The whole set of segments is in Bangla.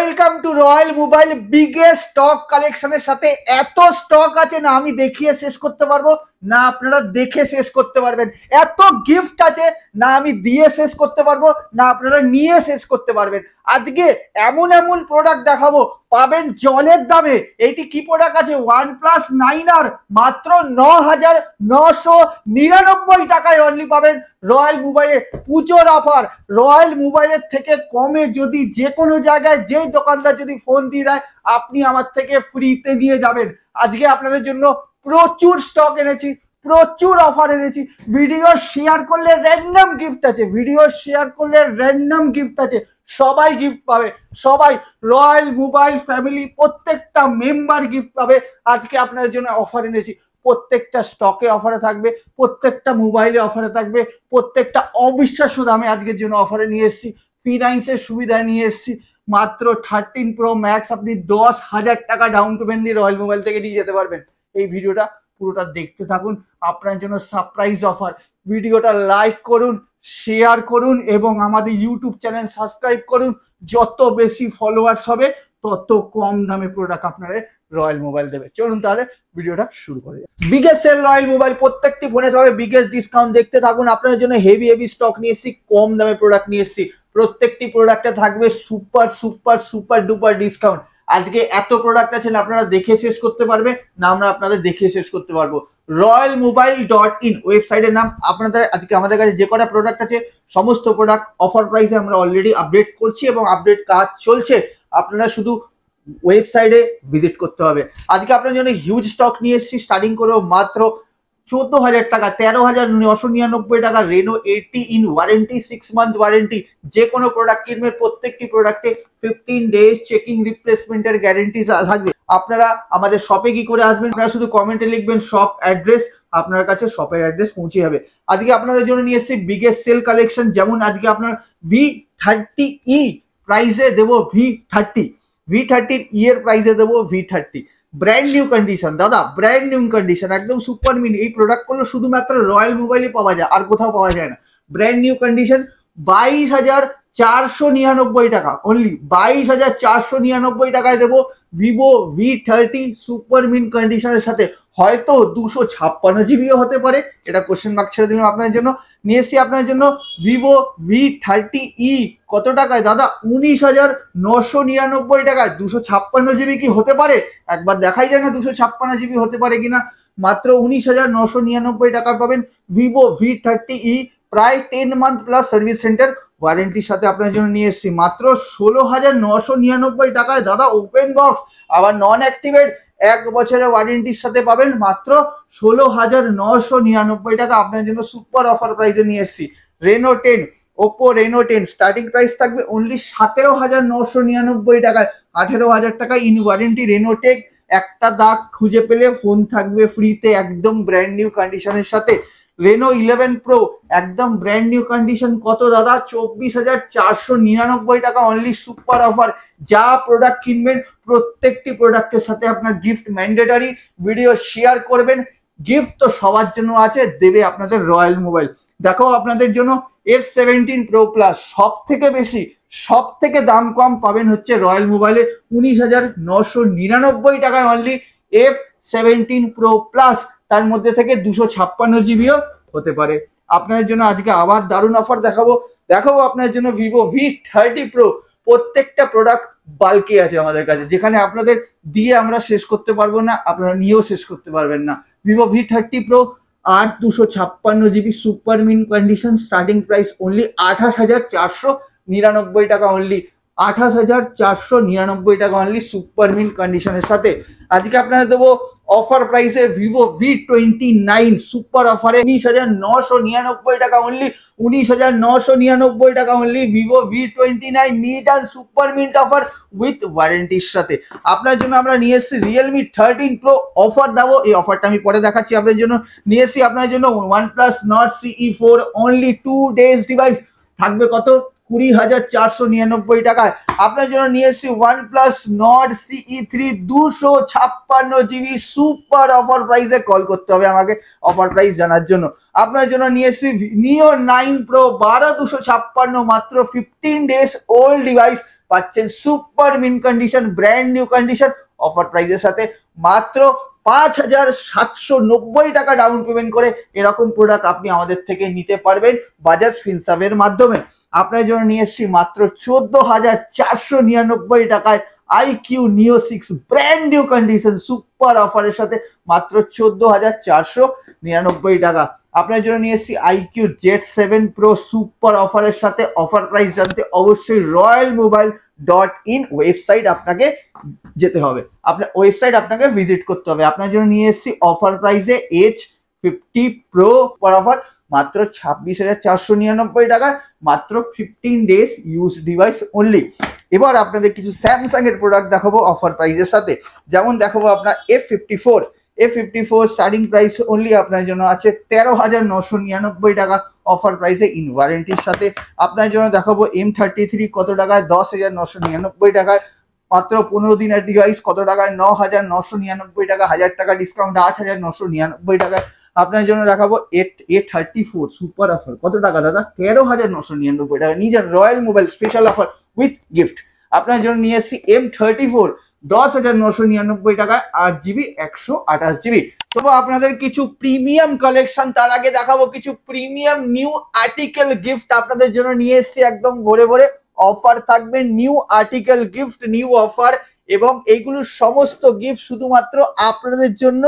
welcome to Royal Mobile biggest stock collection साथे एतो स्टॉक आचे ना देखिए शेष करते পারবো না আপনারা দেখে শেষ করতে পারবেন এত গিফট আছে না আমি দিয়ে শেষ করতে পারবো না আপনারা নিয়ে শেষ করতে পারবেন আজকে এমন এমন প্রোডাক্ট দেখাবো পাবেন জলের দামে এইটি কি প্রোডাক্ট আছে ওয়ান প্লাস নাইন আর মাত্র ন হাজার নশো নিরানব্বই টাকায় অনলি পাবেন রয়্যাল মোবাইলে পুজোর অফার রয়্যাল মোবাইলের থেকে কমে যদি যে কোনো জায়গায় যেই দোকানদার যদি ফোন দিয়ে দেয় আপনি আমার থেকে ফ্রিতে নিয়ে যাবেন আজকে আপনাদের জন্য প্রচুর স্টক এনেছি প্রচুর অফার এনেছি ভিডিও শেয়ার করলে র্যান্ডম গিফট আছে ভিডিও শেয়ার করলে র্যান্ডম গিফট আছে সবাই গিফট পাবে সবাই রয়্যাল মোবাইল ফ্যামিলি প্রত্যেকটা মেম্বার গিফট পাবে আজকে আপনাদের জন্য অফার এনেছি প্রত্যেকটা স্টকে অফারে থাকবে প্রত্যেকটা মোবাইলে অফারে থাকবে প্রত্যেকটা অবিশ্বাস্য দামে আজকের জন্য অফারে নিয়ে এসেছি ফিনান্সের নাইন্সের সুবিধা নিয়ে এসেছি মাত্র থার্টিন প্রো ম্যাক্স আপনি দশ হাজার টাকা ডাউন পেমেন্ট দিয়ে রয়্যাল মোবাইল থেকে নিয়ে যেতে পারবেন এই ভিডিওটা পুরোটা দেখতে থাকুন আপনার জন্য সারপ্রাইজ অফার ভিডিওটা লাইক করুন শেয়ার করুন এবং আমাদের ইউটিউব চ্যানেল সাবস্ক্রাইব করুন যত বেশি ফলোয়ার্স হবে তত কম দামে প্রোডাক্ট আপনারা রয়্যাল মোবাইল দেবে চলুন তাহলে ভিডিওটা শুরু করে বিগেস্ট সেল রয়্যাল মোবাইল প্রত্যেকটি ফোনে সবাই বিগেস্ট ডিসকাউন্ট দেখতে থাকুন আপনাদের জন্য হেভি হেভি স্টক নিয়ে এসেছি কম দামে প্রোডাক্ট নিয়ে এসেছি প্রত্যেকটি প্রোডাক্টে থাকবে super super super duper discount আজকে এত প্রোডাক্ট আছেন আপনারা দেখে শেষ করতে পারবে না আমরা আপনাদের দেখে শেষ করতে পারবো রয়্যাল মোবাইল ডট ইন ওয়েবসাইটের নাম আপনাদের আজকে আমাদের কাছে যে কটা প্রোডাক্ট আছে সমস্ত প্রোডাক্ট অফার প্রাইসে আমরা অলরেডি আপডেট করছি এবং আপডেট কাজ চলছে আপনারা শুধু ওয়েবসাইটে ভিজিট করতে হবে আজকে আপনার জন্য হিউজ স্টক নিয়ে এসেছি স্টার্টিং করেও মাত্র চোদ্দ হাজার টাকা তেরো হাজার নশো নিরানব্বই টাকা Reno eighty in warranty six month warranty যে কোনো প্রোডাক্ট কিনবেন প্রত্যেকটি প্রোডাক্টে ফিফটিন ডেজ চেকিং রিপ্লেসমেন্টের গ্যারেন্টি থাকবে আপনারা আমাদের শপে কি করে আসবেন আপনারা শুধু কমেন্টে লিখবেন শপ অ্যাড্রেস আপনার কাছে শপের অ্যাড্রেস পৌঁছে যাবে আজকে আপনাদের জন্য নিয়ে এসেছি বিগেস্ট সেল কালেকশন যেমন আজকে আপনার ভি থার্টি ই প্রাইসে দেবো ভি থার্টি ভি থার্টির ইয়ের প্রাইসে দেবো V thirty brand new condition দাদা ব্র্যান্ড নিউ কন্ডিশন একদম সুপার মিনি এই প্রোডাক্টগুলো শুধুমাত্র রয়্যাল মোবাইলে পাওয়া যায় আর কোথাও পাওয়া যায় না ব্র্যান্ড নিউ কন্ডিশন বাইশ হাজার চারশো নিরানব্বই টাকা অনলি বাইশ হাজার চারশো নিরানব্বই টাকায় দেবো Vivo V thirty super mint কন্ডিশনের সাথে হয়তো দুশো ছাপ্পান্ন জিবিও হতে পারে এটা কোশ্চেন মার্ক ছেড়ে দিলাম আপনার জন্য নিয়ে এসছি আপনার জন্য ভিভো ভি থার্টি ই কত টাকায় দাদা উনিশ হাজার নশো নিরানব্বই টাকায় দুশো ছাপ্পান্ন জিবি কি হতে পারে একবার দেখাই যায় না দুশো ছাপ্পান্ন জিবি হতে পারে কিনা মাত্র উনিশ হাজার নশো নিরানব্বই টাকা পাবেন ভিভো ভি থার্টি ই প্রায় ten month plus service centre ওয়ারেন্টির সাথে আপনার জন্য নিয়ে এসছি মাত্র ষোলো হাজার নশো নিরানব্বই টাকায় দাদা ওপেন বক্স আবার নন অ্যাক্টিভেট এক বছরের ওয়ারেন্টির সাথে পাবেন মাত্র ষোলো হাজার নশো নিরানব্বই টাকা আপনার জন্য সুপার অফার প্রাইসে নিয়ে এসছি Reno ten Oppo Reno ten starting price থাকবে অনলি সতেরো হাজার নশো নিরানব্বই টাকায় আঠেরো হাজার টাকা ইন ওয়ারেন্টি রেনো টেক একটা দাগ খুঁজে পেলে ফোন থাকবে ফ্রিতে একদম ব্র্যান্ড নিউ কন্ডিশনের সাথে রেনো ইলেভেন প্রো একদম ব্র্যান্ড নিউ কন্ডিশন কত দাদা চব্বিশ হাজার চারশো নিরানব্বই টাকা অনলি সুপার অফার যা প্রোডাক্ট কিনবেন প্রত্যেকটি প্রোডাক্টের সাথে আপনার গিফট ম্যান্ডেটারি ভিডিও শেয়ার করবেন গিফট তো সবার জন্য আছে দেবে আপনাদের রয়্যাল মোবাইল দেখো আপনাদের জন্য এফ সেভেন্টিন প্রো প্লাস সব থেকে বেশি সব থেকে দাম কম পাবেন হচ্ছে রয়্যাল মোবাইলে উনিশ হাজার নশো নিরানব্বই টাকায় only F seventeen pro plus তার মধ্যে থেকে দুশো ছাপ্পান্ন জিবিও হতে পারে আপনাদের জন্য আজকে আবার দারুণ অফার দেখাবো দেখাবো আপনার জন্য ভিভো ভি থার্টি প্রো প্রত্যেকটা প্রোডাক্ট বালকে আছে আমাদের কাছে যেখানে আপনাদের দিয়ে আমরা শেষ করতে পারবো না আপনারা নিয়েও শেষ করতে পারবেন না ভিভো ভি থার্টি প্রো আট দুশো ছাপ্পান্ন GB super mint condition starting price only আঠাশ হাজার চারশো নিরানব্বই টাকা অনলি আঠাশ হাজার চারশো নিরানব্বই টাকা অনলি সুপার মিন কন্ডিশনের সাথে আজকে আপনারা দেবো অফার প্রাইসে Vivo V twenty nine super অফারে উনিশ হাজার নশো নিরানব্বই টাকা অনলি উনিশ হাজার নশো নিরানব্বই টাকা only Vivo V twenty nine নিয়ে যান সুপার মিন্ট অফার উইথ ওয়ারেন্টির সাথে আপনার জন্য আমরা নিয়ে এসেছি রিয়েলমি থার্টিন প্রো অফার দেবো এই অফারটা আমি পরে দেখাচ্ছি আপনার জন্য নিয়ে এসেছি আপনার জন্য OnePlus Nord CE four only two days device থাকবে কত কুড়ি হাজার চারশো নিরানব্বই টাকায় আপনার জন্য নিয়ে এসছি OnePlus Nord CE three দুশো ছাপ্পান্ন জিবি সুপার অফার প্রাইসে কল করতে হবে আমাকে অফার প্রাইস জানার জন্য আপনার জন্য নিয়ে এসছি নিও নাইন প্রো বারো দুশো ছাপ্পান্ন মাত্র ফিফটিন ডেজ ওল্ড ডিভাইস পাচ্ছেন super mint condition brand new condition offer প্রাইসের সাথে মাত্র পাঁচ হাজার সাতশো নব্বই টাকা ডাউন পেমেন্ট করে এরকম প্রোডাক্ট আপনি আমাদের থেকে নিতে পারবেন বাজাজ ফিনসাবের মাধ্যমে আপনার জন্য নিয়ে এসছি মাত্র চোদ্দ হাজার চারশো নিরানব্বই টাকায় iQOO Neo six brand new condition super অফারের সাথে মাত্র চোদ্দ হাজার চারশো নিরানব্বই টাকা আপনার জন্য নিয়ে এসছি iQOO Z seven pro super অফারের সাথে অফার প্রাইস জানতে অবশ্যই Royal Mobile dot in website আপনাকে যেতে হবে আপনার ওয়েবসাইট আপনাকে ভিজিট করতে হবে আপনার জন্য নিয়ে এসছি অফার প্রাইসে এইচ ফিফটি প্রো অফার মাত্র ছাব্বিশ হাজার চারশো নিরানব্বই টাকায় মাত্র fifteen days use device only এবার আপনাদের কিছু স্যামসাং এর প্রোডাক্ট দেখাবো অফার প্রাইসের সাথে যেমন দেখাবো আপনার F fifty four F fifty four starting price only আপনার জন্য আছে তেরো হাজার নশো নিরানব্বই টাকা অফার প্রাইসে ইন ওয়ারেন্টির সাথে আপনার জন্য দেখাবো এম থার্টি থ্রি কত টাকায় দশ হাজার নশো নিরানব্বই টাকায় মাত্র পনেরো দিনের ডিভাইস কত টাকায় ন হাজার নশো নিরানব্বই টাকা হাজার টাকা ডিসকাউন্ট আট হাজার নশো নিরানব্বই টাকায় আপনার জন্য দেখাবো at A thirty four super offer কত টাকা দাদা তেরো হাজার নশো নিরানব্বই টাকা নিজের Royal Mobile special offer with gift আপনার জন্য নিয়ে এসছি এম থার্টি ফোর দশ হাজার নশো নিরানব্বই টাকায় আট জিবি একশো আঠাশ জিবি তবু আপনাদের কিছু প্রিমিয়াম কালেকশন তার আগে দেখাবো কিছু প্রিমিয়াম নিউ আর্টিকেল গিফট আপনাদের জন্য নিয়ে এসছি একদম ভরে ভরে অফার থাকবে new article gift new offer এবং এইগুলো সমস্ত গিফট শুধুমাত্র আপনাদের জন্য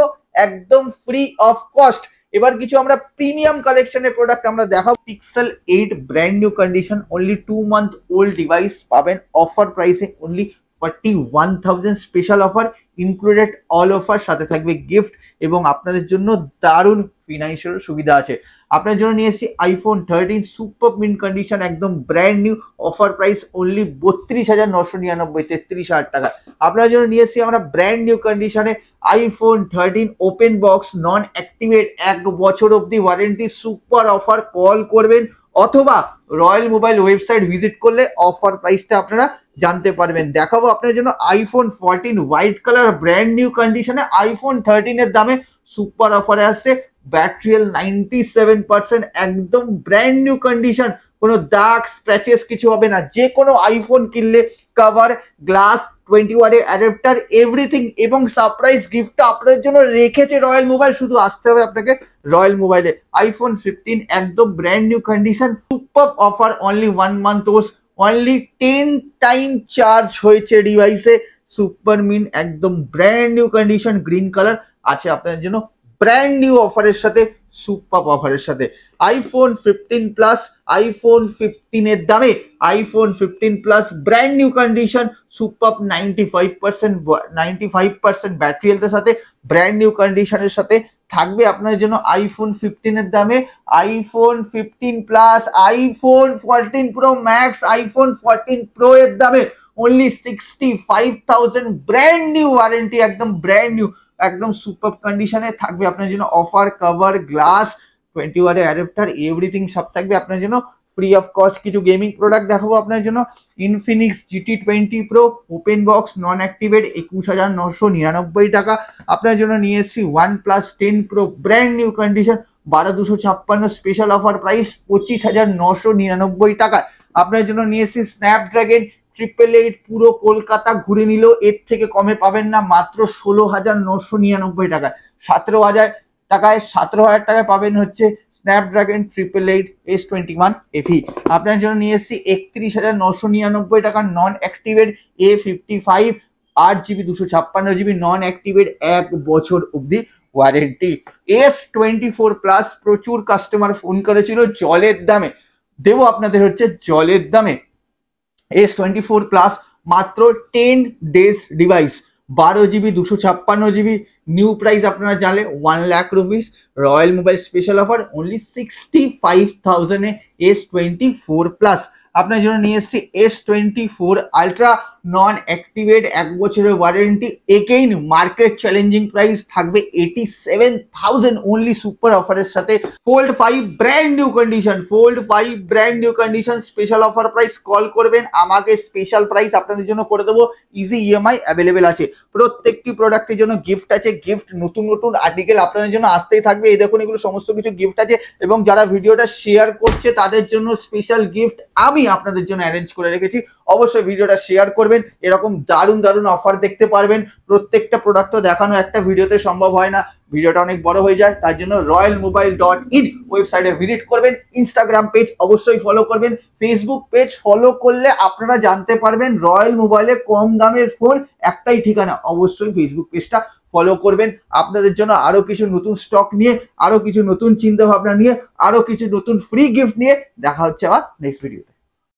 একদম ফ্রি অফ কস্ট এবার কিছু আমরা প্রিমিয়াম কালেকশনের প্রোডাক্ট আমরা দেখাবো Pixel eight brand new condition only two month old device পাবেন অফার প্রাইসে only forty one thousand special offer included all offer সাথে থাকবে গিফট এবং আপনাদের জন্য দারুণ ফিনান্সিয়াল সুবিধা আছে আপনার জন্য নিয়ে এসেছি iPhone thirteen super mint condition একদম brand new offer price only বত্রিশ হাজার নশো নিরানব্বই তেত্রিশ হাজার টাকা আপনার জন্য নিয়ে এসেছি আমরা ব্র্যান্ড নিউ কন্ডিশনে iPhone thirteen open box non activate এক বছর অবধি ওয়ারেন্টি সুপার অফার কল করবেন অথবা রয়্যাল মোবাইল ওয়েবসাইট ভিজিট করলে অফার প্রাইসটা আপনারা জানতে পারবেন দেখাবো আপনার জন্য iPhone fourteen white colour brand new কন্ডিশনে আইফোন থার্টিনের দামে সুপার অফারে আসছে ব্যাটারিয়াল নাইনটি সেভেন পার্সেন্ট একদম ব্র্যান্ড নিউ কন্ডিশন কোনো দাগ স্ক্র্যাচেস কিছু হবে না যে কোনো আইফোন কিনলে কভার গ্লাস টোয়েন্টি ওয়ারের অ্যাডাপ্টার এভরিথিং এবং সারপ্রাইজ গিফটটা আপনাদের জন্য রেখেছে রয়্যাল মোবাইল শুধু আসতে হবে আপনাকে রয়্যাল মোবাইলে আইফোন ফিফটিন একদম brand new condition super offer only one month ওস অনলি টেন টাইম চার্জ হয়েছে ডিভাইসে সুপার মিন একদম brand new condition green colour আছে আপনাদের জন্য ব্র্যান্ড নিউ অফারের সাথে সুপার অফারের সাথে আইফোন ফিফটিন প্লাস আইফোন ফিফটিনের দামে iPhone fifteen plus brand new condition super ninety five percent ninety five percent battery হেলথের সাথে ব্র্যান্ড নিউ কন্ডিশনের সাথে থাকবে আপনার জন্য আইফোন ফিফটিনের দামে iPhone fifteen plus iPhone fourteen pro max iPhone fourteen pro এর দামে only 65,000 brand new warranty ekdam brand new একদম সুপার কন্ডিশনে থাকবে আপনার জন্য অফার কভার গ্লাস টোয়েন্টি ওয়ারের অ্যাডাপ্টার এভরিথিং সব থাকবে আপনার জন্য ফ্রি অফ কস্ট কিছু গেমিং প্রোডাক্ট দেখাবো আপনার জন্য Infinix GT twenty pro open box non activate একুশ হাজার নশো নিরানব্বই টাকা আপনার জন্য নিয়ে এসছি OnePlus ten pro brand new condition বারো দুশো ছাপ্পান্ন স্পেশাল অফার প্রাইস পঁচিশ হাজার নশো নিরানব্বই টাকা আপনার জন্য নিয়ে এসছি স্ন্যাপড্রাগন ট্রিপল এইট পুরো কলকাতা ঘুরে নিল এর থেকে কমে পাবেন না মাত্র ষোলো হাজার নশো নিরানব্বই টাকায় সতেরো হাজার টাকায় সতেরো হাজার টাকায় পাবেন হচ্ছে Snapdragon triple eight S twenty one FE আপনার জন্য নিয়ে এসেছি একত্রিশ হাজার নশো নিরানব্বই টাকা non activate A fifty five আট জিবি দুশো ছাপ্পান্ন জিবি নন অ্যাক্টিভেট এক বছর অবধি warranty S twenty four plus প্রচুর কাস্টমার ফোন করেছিল জলের দামে দেবো আপনাদের হচ্ছে জলের দামে এস টোয়েন্টি ফোর প্লাস মাত্র টেন ডেজ ডিভাইস বারো জিবি দুশো ছাপ্পান্ন জিবি নিউ প্রাইস আপনারা জানলে one lakh rupees Royal Mobile special offer only sixty five থাউজেন্ডে এস টোয়েন্টি ফোর প্লাস আপনার জন্য নিয়ে এসছি S twenty four ultra non activate এক বছরের ওয়ারেন্টি একেইন মার্কেট চ্যালেঞ্জিং প্রাইস থাকবে eighty seven thousand only super অফারের সাথে fold five brand new condition fold five brand new condition special offer price call করবেন আমাকে স্পেশাল প্রাইস আপনাদের জন্য করে দেবো ইজি ইএমআই অ্যাভেলেবেল আছে প্রত্যেকটি প্রোডাক্টের জন্য গিফট আছে গিফট নতুন নতুন আর্টিকেল আপনাদের জন্য আসতেই থাকবে এই দেখুন এগুলো সমস্ত কিছু গিফট আছে এবং যারা ভিডিওটা শেয়ার করছে তাদের জন্য স্পেশাল গিফট আমি আপনাদের জন্য অ্যারেঞ্জ করে রেখেছি অবশ্যই ভিডিওটা শেয়ার করবেন এরকম দারুণ দারুণ অফার দেখতে পারবেন প্রত্যেকটা প্রোডাক্ট দেখানো একটা ভিডিওতে সম্ভব হয় না ভিডিওটা অনেক বড় হয়ে যায় তার জন্য রয়্যাল মোবাইল ডট ইন ওয়েবসাইটে ভিজিট করবেন ইনস্টাগ্রাম পেজ অবশ্যই ফলো করবেন ফেসবুক পেজ ফলো করলে আপনারা জানতে পারবেন রয়্যাল মোবাইলে কম দামের ফোন একটাই ঠিকানা অবশ্যই ফেসবুক পেজটা ফলো করবেন আপনাদের জন্য আরও কিছু নতুন স্টক নিয়ে আরও কিছু নতুন চিন্তাভাবনা নিয়ে আরও কিছু নতুন ফ্রি গিফট নিয়ে দেখা হচ্ছে আবার নেক্সট ভিডিওতে